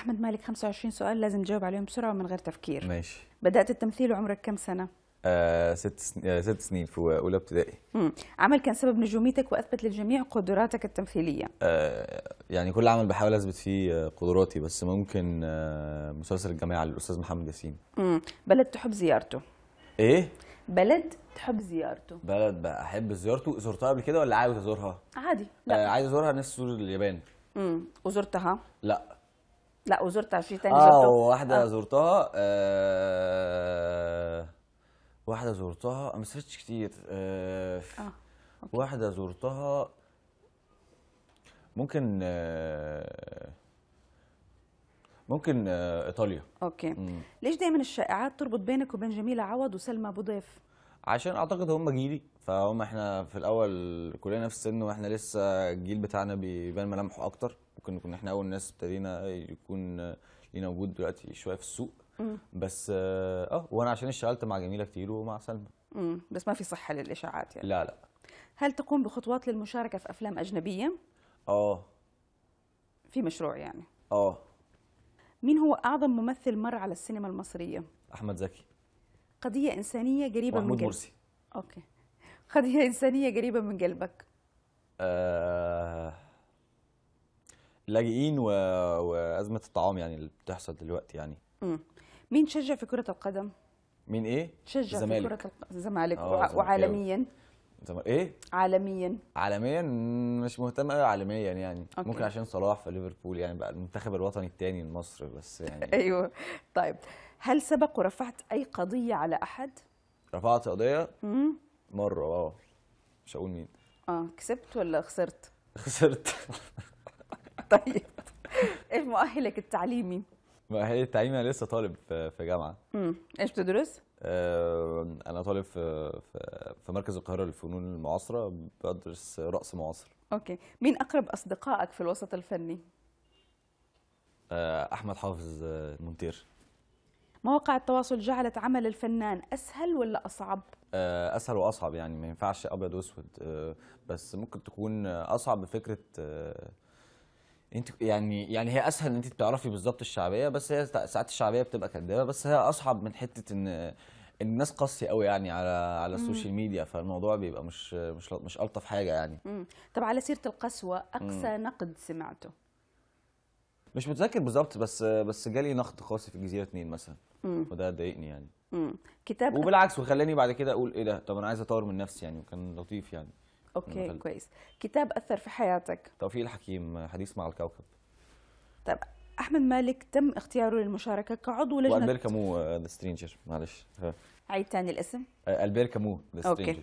احمد مالك 25 سؤال لازم تجاوب عليهم بسرعه ومن غير تفكير ماشي بدات التمثيل وعمرك كم سنه آه ست سن... آه ست سنين في اولى ابتدائي عمل كان سبب نجوميتك واثبت للجميع قدراتك التمثيليه آه يعني كل عمل بحاول اثبت فيه آه، قدراتي بس ممكن آه مسلسل الجماعه للاستاذ محمد ياسين بلد تحب زيارته ايه بلد تحب زيارته بلد بقى احب زيارته زرتها قبل كده ولا عاوز ازورها عادي لا آه عايز ازورها نفسي ازور اليابان امم وزرتها لا لا وزرت عشرين تاني اه واحده آه. زرتها آه واحده زرتها ما سافرتش كتير آه. آه. واحده زرتها ممكن آه ممكن آه، ايطاليا اوكي مم. ليش دايما الشائعات تربط بينك وبين جميله عوض وسلمى ابو ضيف عشان اعتقد هم جيلي فهم احنا في الاول كلنا نفس السن واحنا لسه الجيل بتاعنا بيبان ملامحه اكتر ممكن نكون احنا اول ناس ابتدينا يكون لينا وجود دلوقتي شويه في السوق بس آه،, اه وانا عشان اشتغلت مع جميله كتير ومع سلمى بس ما في صحه للاشاعات يعني لا لا هل تقوم بخطوات للمشاركه في افلام اجنبيه اه في مشروع يعني اه مين هو اعظم ممثل مر على السينما المصريه احمد زكي قضية إنسانية قريبة من قلبك مرسي أوكي قضية إنسانية قريبة من قلبك آه... و... وأزمة الطعام يعني اللي بتحصل دلوقتي يعني مم. مين تشجع في كرة القدم؟ مين إيه؟ تشجع في كرة الزمالك وع آه، وعالميا إيه؟ عالميا عالميا مش مهتم قوي عالميا يعني أوكي. ممكن عشان صلاح في ليفربول يعني بقى المنتخب الوطني الثاني لمصر بس يعني ايوه طيب هل سبق ورفعت أي قضية على أحد؟ رفعت قضية؟ مرة اه مش هقول مين اه كسبت ولا خسرت؟ خسرت طيب ايه مؤهلك التعليمي؟ مؤهلي التعليمي انا لسه طالب في جامعه امم ايش بتدرس؟ آه، انا طالب في في مركز القاهره للفنون المعاصره بدرس رقص معاصر اوكي مين اقرب اصدقائك في الوسط الفني؟ آه، احمد حافظ آه، مونتير مواقع التواصل جعلت عمل الفنان اسهل ولا اصعب آه، اسهل واصعب يعني ما ينفعش ابيض واسود آه، بس ممكن تكون اصعب بفكره آه، انت يعني يعني هي اسهل ان انت بتعرفي بالظبط الشعبيه بس هي ساعات الشعبيه بتبقى كدابه بس هي اصعب من حته ان الناس قاسيه قوي يعني على على السوشيال ميديا فالموضوع بيبقى مش مش مش الطف حاجه يعني مم. طب على سيره القسوه اقسى مم. نقد سمعته مش متذكر بالظبط بس بس جالي نقد قاسي في الجزيره 2 مثلا مم. وده ضايقني يعني مم. كتاب وبالعكس وخلاني بعد كده اقول ايه ده طب انا عايز اطور من نفسي يعني وكان لطيف يعني اوكي مخل... كويس كتاب اثر في حياتك توفيق الحكيم حديث مع الكوكب طب احمد مالك تم اختياره للمشاركه كعضو لجنه والبير كامو ذا سترينجر معلش عيد تاني الاسم البير كامو ذا سترينجر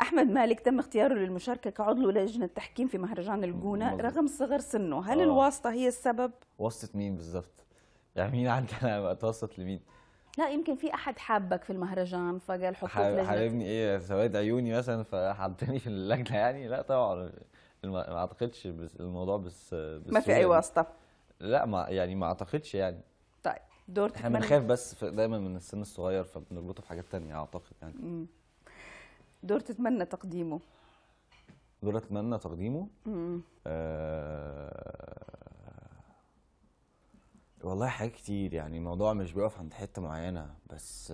احمد مالك تم اختياره للمشاركه كعضو لجنه تحكيم في مهرجان الجونه مزبط. رغم صغر سنه هل آه. الواسطه هي السبب واسطه مين بالظبط يعني مين عندنا اتوسط لمين لا يمكن في احد حابك في المهرجان فقال حطوك لجنه حاببني ايه سواد عيوني مثلا فحطني في اللجنه يعني لا طبعا ما اعتقدش بس الموضوع بس, بس ما في اي واسطه لا ما يعني ما اعتقدش يعني طيب دور احنا بنخاف بس دايما من السن الصغير فبنربطه في حاجات ثانيه اعتقد يعني دور تتمنى تقديمه دور اتمنى تقديمه امم آه والله حاجات كتير يعني الموضوع مش بيقف عند حتة معينة بس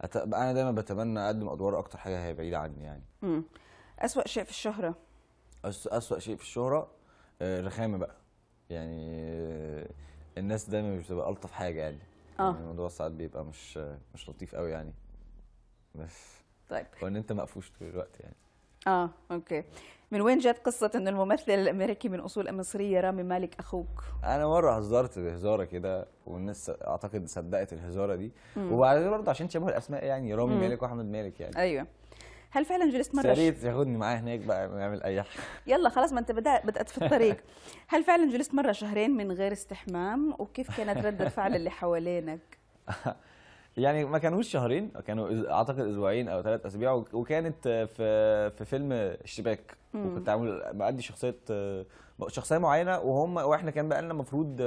أت... أنا دايما بتمنى أقدم أدوار أكتر حاجة هي بعيدة عني يعني امم أسوأ شيء في الشهرة أس... أسوأ شيء في الشهرة آه، الرخامة بقى يعني آه، الناس دايما مش بتبقى ألطف حاجة يعني اه يعني الموضوع ساعات بيبقى مش مش لطيف قوي يعني بس طيب وإن أنت مقفوش طول الوقت يعني اه اوكي من وين جت قصة انه الممثل الامريكي من اصول مصرية رامي مالك اخوك؟ انا مرة هزرت بهزارة كده والناس اعتقد صدقت الهزارة دي وبعدين برضه عشان شبه الاسماء يعني رامي مم. مالك واحمد مالك يعني ايوه هل فعلا جلست مرة سريت ياخدني معاه هناك بقى نعمل اي حاجة يلا خلاص ما انت بدأت بدأت في الطريق هل فعلا جلست مرة شهرين من غير استحمام وكيف كانت ردة فعل اللي حوالينك؟ يعني ما كانوش شهرين كانوا اعتقد اسبوعين او ثلاث اسابيع وكانت في في فيلم الشباك وكنت عامل بادي شخصيه شخصيه معينه وهم واحنا كان بقى لنا المفروض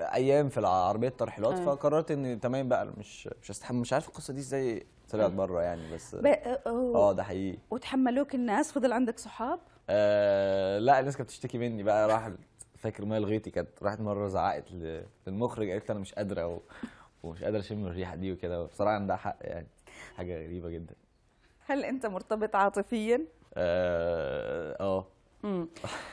ايام في العربيه الترحيلات أيوة. فقررت ان تمام بقى مش مش هستحمل مش عارف القصه دي ازاي طلعت بره يعني بس اه ده حقيقي وتحملوك الناس فضل عندك صحاب؟ آه لا الناس كانت بتشتكي مني بقى راحت فاكر ما لغيتي كانت راحت مره زعقت للمخرج قالت انا مش قادره ومش قادر اشم الريحه دي وكده بصراحه عندها حق يعني حاجه غريبه جدا هل انت مرتبط عاطفيا اه, آه.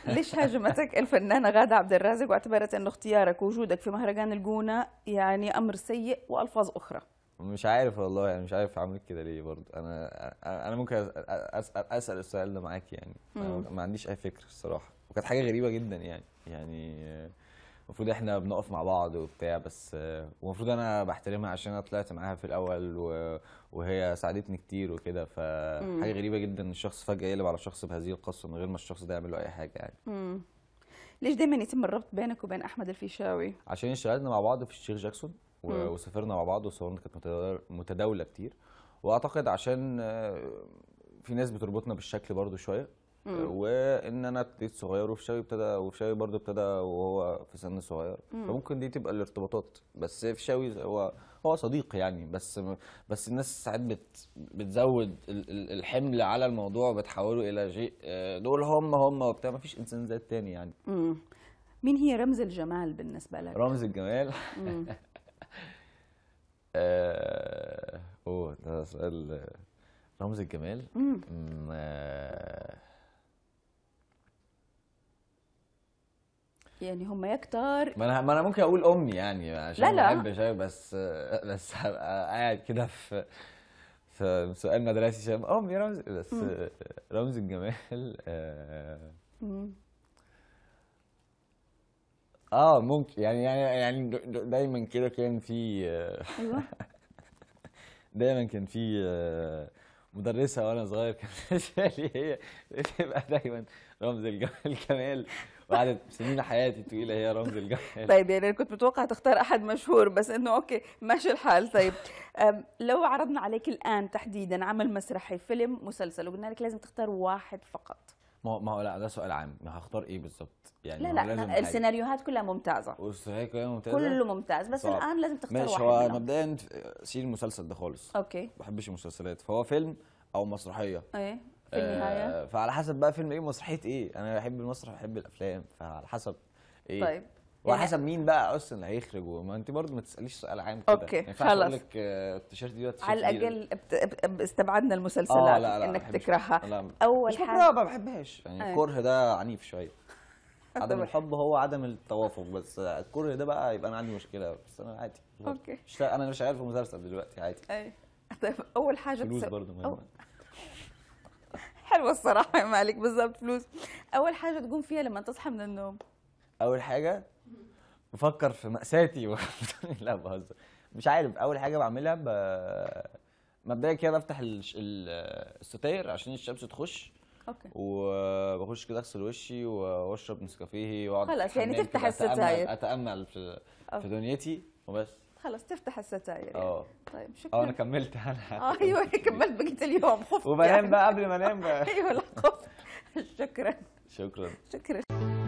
ليش هاجمتك الفنانة غادة عبد الرازق واعتبرت أن اختيارك ووجودك في مهرجان الجونة يعني أمر سيء وألفاظ أخرى مش عارف والله يعني مش عارف عملت كده ليه برضه أنا أنا ممكن أسأل, أسأل السؤال ده معاك يعني ما عنديش أي فكر الصراحة وكانت حاجة غريبة جدا يعني يعني المفروض احنا بنقف مع بعض وبتاع بس المفروض انا بحترمها عشان انا طلعت معاها في الاول وهي ساعدتني كتير وكده فحاجه غريبه جدا ان الشخص فجاه يقلب على شخص بهذه القصه من غير ما الشخص ده يعمل له اي حاجه يعني مم. ليش دايما يتم الربط بينك وبين احمد الفيشاوي عشان اشتغلنا مع بعض في الشيخ جاكسون وسافرنا مع بعض وصورنا كانت متداوله كتير واعتقد عشان في ناس بتربطنا بالشكل برضو شويه وان انا ابتديت صغير وفشاوي ابتدى وفشاوي برضه ابتدى وهو في سن صغير فممكن دي تبقى الارتباطات بس فشاوي هو هو صديق يعني بس بس الناس ساعات بت بتزود الحمل على الموضوع وبتحوله الى شيء آه، دول هم هم وبتاع ما فيش انسان زي الثاني يعني مم. مين هي رمز الجمال بالنسبه لك؟ رمز الجمال آه، اوه ده سؤال رمز الجمال؟ امم يعني هم يا كتار ما انا ما انا ممكن اقول امي يعني عشان لا لا ما بحبش بس بس هبقى قاعد كده في في سؤال مدرسي شام امي رمز بس مم. رمز الجمال آه اه ممكن يعني يعني يعني دايما كده كان في آه. ايوه دايما كان في آه، مدرسه وانا صغير كانت لي هي بتبقى دايما رمز الجمال وقعدت سنين حياتي الطويله هي رمز الجمال طيب يعني كنت متوقع تختار احد مشهور بس انه اوكي ماشي الحال طيب لو عرضنا عليك الان تحديدا عمل مسرحي فيلم مسلسل وقلنا لك لازم تختار واحد فقط ما هو ما هو لا ده سؤال عام ما هختار ايه بالظبط يعني لا لا لازم السيناريوهات كلها ممتازه والسيناريوهات كلها ممتازه كله ممتاز بس صعب. الان لازم تختار ماشي واحد هو مبدئيا سير المسلسل ده خالص اوكي ما بحبش المسلسلات فهو فيلم او مسرحيه ايه في النهايه آه فعلى حسب بقى فيلم ايه مسرحيه ايه انا بحب المسرح بحب الافلام فعلى حسب ايه طيب وعلى يعني حسب مين بقى اصلا هيخرج وما انت برضو ما تساليش سؤال عام كده اوكي خلاص اقول لك آه، التيشيرت دي على الاقل استبعدنا المسلسلات آه انك تكرهها لا اول مش حاجه ما بحبهاش يعني الكره أيوة. ده عنيف شويه عدم الحب هو عدم التوافق بس الكره ده بقى يبقى انا عندي مشكله بس انا عادي اوكي انا مش عارف مسلسل دلوقتي عادي ايوه طيب اول حاجه فلوس برضه حلوه الصراحه يا مالك بالظبط فلوس اول حاجه تقوم فيها لما تصحى من النوم اول حاجه بفكر في مأساتي و... لا بهزر مش عارف اول حاجه بعملها ب... مبدئيا كده بفتح الستاير عشان الشمس تخش اوكي وبخش كده اغسل وشي واشرب نسكافيه واقعد خلاص يعني تفتح الستاير اتامل في, أوه. في دنيتي وبس خلاص تفتح الستاير يعني. اه يعني. طيب شكرا اه انا كملت انا آه، ايوه كملت بقيت اليوم خفت وبنام يعني. بقى قبل ما انام ايوه لا خفت شكرا شكرا شكرا